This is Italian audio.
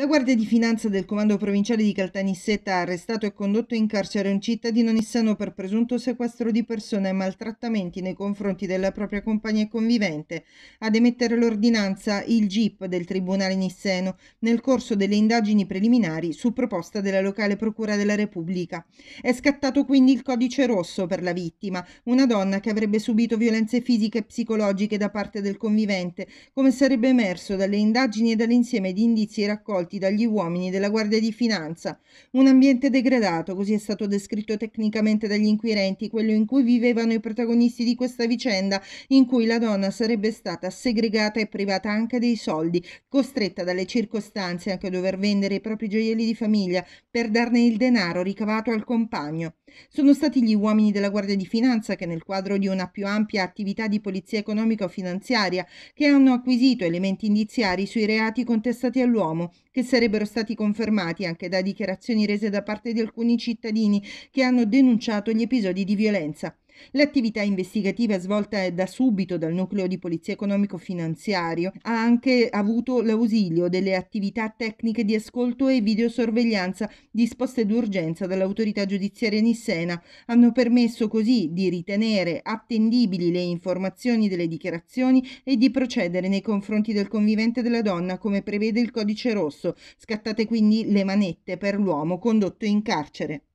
La Guardia di Finanza del Comando Provinciale di Caltanissetta ha arrestato e condotto in carcere un cittadino nissano per presunto sequestro di persone e maltrattamenti nei confronti della propria compagna e convivente. Ad emettere l'ordinanza il GIP del Tribunale nisseno nel corso delle indagini preliminari su proposta della locale Procura della Repubblica. È scattato quindi il codice rosso per la vittima, una donna che avrebbe subito violenze fisiche e psicologiche da parte del convivente, come sarebbe emerso dalle indagini e dall'insieme di indizi raccolti raccolti dagli uomini della Guardia di Finanza, un ambiente degradato, così è stato descritto tecnicamente dagli inquirenti, quello in cui vivevano i protagonisti di questa vicenda, in cui la donna sarebbe stata segregata e privata anche dei soldi, costretta dalle circostanze anche a dover vendere i propri gioielli di famiglia per darne il denaro ricavato al compagno. Sono stati gli uomini della Guardia di Finanza che nel quadro di una più ampia attività di polizia economico-finanziaria che hanno acquisito elementi indiziari sui reati contestati all'uomo che sarebbero stati confermati anche da dichiarazioni rese da parte di alcuni cittadini che hanno denunciato gli episodi di violenza. L'attività investigativa svolta da subito dal nucleo di polizia economico-finanziario ha anche avuto l'ausilio delle attività tecniche di ascolto e videosorveglianza disposte d'urgenza dall'autorità giudiziaria Nissena. Hanno permesso così di ritenere attendibili le informazioni delle dichiarazioni e di procedere nei confronti del convivente della donna come prevede il codice rosso. Scattate quindi le manette per l'uomo condotto in carcere.